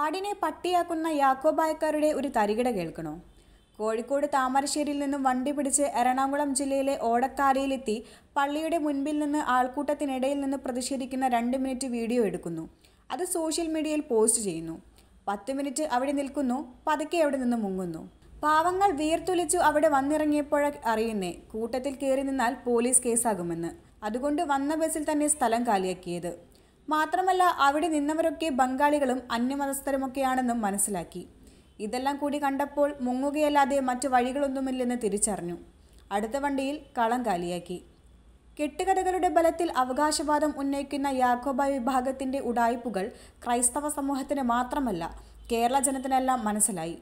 ആടിനെ പട്ടിയാക്കുന്ന യാക്കോബായക്കാരുടെ ഒരു തരികിട കേൾക്കണോ കോഴിക്കോട് താമരശ്ശേരിയിൽ നിന്നും വണ്ടി പിടിച്ച് എറണാകുളം ജില്ലയിലെ ഓടക്കാരയിലെത്തി പള്ളിയുടെ മുൻപിൽ നിന്ന് ആൾക്കൂട്ടത്തിനിടയിൽ നിന്ന് പ്രതിഷേധിക്കുന്ന രണ്ട് മിനിറ്റ് വീഡിയോ എടുക്കുന്നു അത് സോഷ്യൽ മീഡിയയിൽ പോസ്റ്റ് ചെയ്യുന്നു പത്ത് മിനിറ്റ് അവിടെ നിൽക്കുന്നു പതുക്കെ അവിടെ നിന്ന് മുങ്ങുന്നു പാവങ്ങൾ വീർത്തൊലിച്ചു അവിടെ വന്നിറങ്ങിയപ്പോഴ അറിയുന്നേ കൂട്ടത്തിൽ കയറി നിന്നാൽ പോലീസ് കേസാകുമെന്ന് അതുകൊണ്ട് വന്ന ബസ്സിൽ തന്നെ സ്ഥലം കാലിയാക്കിയത് മാത്രമല്ല അവിടെ നിന്നവരൊക്കെ ബംഗാളികളും അന്യമതസ്ഥരുമൊക്കെയാണെന്നും മനസ്സിലാക്കി ഇതെല്ലാം കൂടി കണ്ടപ്പോൾ മുങ്ങുകയല്ലാതെ മറ്റു വഴികളൊന്നുമില്ലെന്ന് തിരിച്ചറിഞ്ഞു അടുത്ത വണ്ടിയിൽ കളം കാലിയാക്കി കെട്ടുകഥകളുടെ ബലത്തിൽ അവകാശവാദം ഉന്നയിക്കുന്ന യാഘോബ വിഭാഗത്തിൻ്റെ ഉടായ്പുകൾ ക്രൈസ്തവ സമൂഹത്തിന് മാത്രമല്ല കേരള ജനത്തിനെല്ലാം മനസ്സിലായി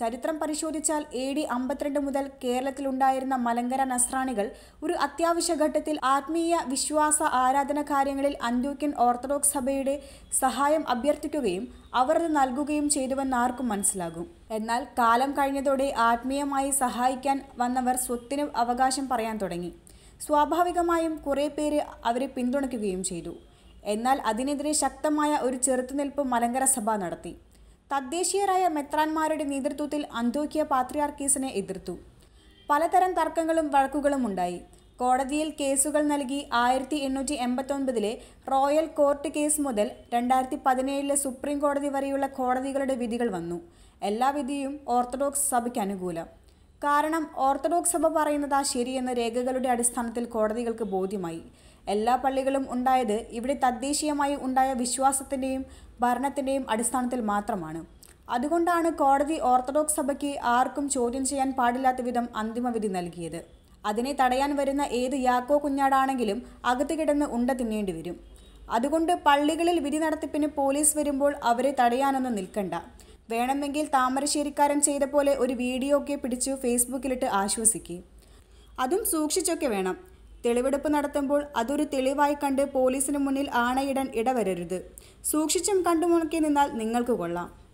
ചരിത്രം പരിശോധിച്ചാൽ എ ഡി അമ്പത്തിരണ്ട് മുതൽ കേരളത്തിലുണ്ടായിരുന്ന മലങ്കര നസ്രാണികൾ ഒരു അത്യാവശ്യ ഘട്ടത്തിൽ ആത്മീയ വിശ്വാസ ആരാധന കാര്യങ്ങളിൽ അന്ത്യോക്യൻ ഓർത്തഡോക്സ് സഭയുടെ സഹായം അഭ്യർത്ഥിക്കുകയും അവർ അത് നൽകുകയും ചെയ്തുവെന്ന് ആർക്കും മനസ്സിലാകും എന്നാൽ കാലം കഴിഞ്ഞതോടെ ആത്മീയമായി സഹായിക്കാൻ വന്നവർ സ്വത്തിന് അവകാശം പറയാൻ തുടങ്ങി സ്വാഭാവികമായും കുറേ പേര് അവരെ പിന്തുണയ്ക്കുകയും ചെയ്തു എന്നാൽ അതിനെതിരെ ശക്തമായ ഒരു ചെറുത്തുനിൽപ്പ് മലങ്കര സഭ നടത്തി തദ്ദേശീയരായ മെത്രാന്മാരുടെ നേതൃത്വത്തിൽ അന്തോക്കിയ പാത്രിയാർക്കീസിനെ എതിർത്തു പലതരം തർക്കങ്ങളും വഴക്കുകളും ഉണ്ടായി കോടതിയിൽ കേസുകൾ നൽകി ആയിരത്തി എണ്ണൂറ്റി എൺപത്തൊൻപതിലെ റോയൽ കോർട്ട് കേസ് മുതൽ രണ്ടായിരത്തി പതിനേഴിലെ സുപ്രീം കോടതി വരെയുള്ള കോടതികളുടെ വിധികൾ വന്നു എല്ലാ വിധിയും ഓർത്തഡോക്സ് സഭയ്ക്ക് അനുകൂലം കാരണം ഓർത്തഡോക്സ് സഭ പറയുന്നത് ശരിയെന്ന രേഖകളുടെ അടിസ്ഥാനത്തിൽ കോടതികൾക്ക് ബോധ്യമായി എല്ലാ പള്ളികളും ഉണ്ടായത് ഇവിടെ തദ്ദേശീയമായി ഉണ്ടായ വിശ്വാസത്തിൻ്റെയും ഭരണത്തിൻ്റെയും അടിസ്ഥാനത്തിൽ മാത്രമാണ് അതുകൊണ്ടാണ് കോടതി ഓർത്തഡോക്സ് സഭയ്ക്ക് ആർക്കും ചോദ്യം ചെയ്യാൻ പാടില്ലാത്ത വിധം അന്തിമവിധി നൽകിയത് അതിനെ തടയാൻ വരുന്ന ഏത് യാക്കോ കുഞ്ഞാടാണെങ്കിലും അകത്ത് കിടന്ന് ഉണ്ട തിന്നേണ്ടി വരും അതുകൊണ്ട് പള്ളികളിൽ വിധി നടത്തിപ്പിന് പോലീസ് വരുമ്പോൾ അവരെ തടയാനൊന്നും നിൽക്കണ്ട വേണമെങ്കിൽ താമരശ്ശേരിക്കാരൻ ചെയ്ത പോലെ ഒരു വീഡിയോ ഒക്കെ പിടിച്ചു ഫേസ്ബുക്കിലിട്ട് ആശ്വസിക്കുക അതും സൂക്ഷിച്ചൊക്കെ വേണം തെളിവെടുപ്പ് നടത്തുമ്പോൾ അതൊരു തെളിവായി കണ്ട് പോലീസിന് മുന്നിൽ ആണയിടാൻ ഇടവരരുത് സൂക്ഷിച്ചും കണ്ടുമുണക്കി നിന്നാൽ നിങ്ങൾക്ക് കൊള്ളാം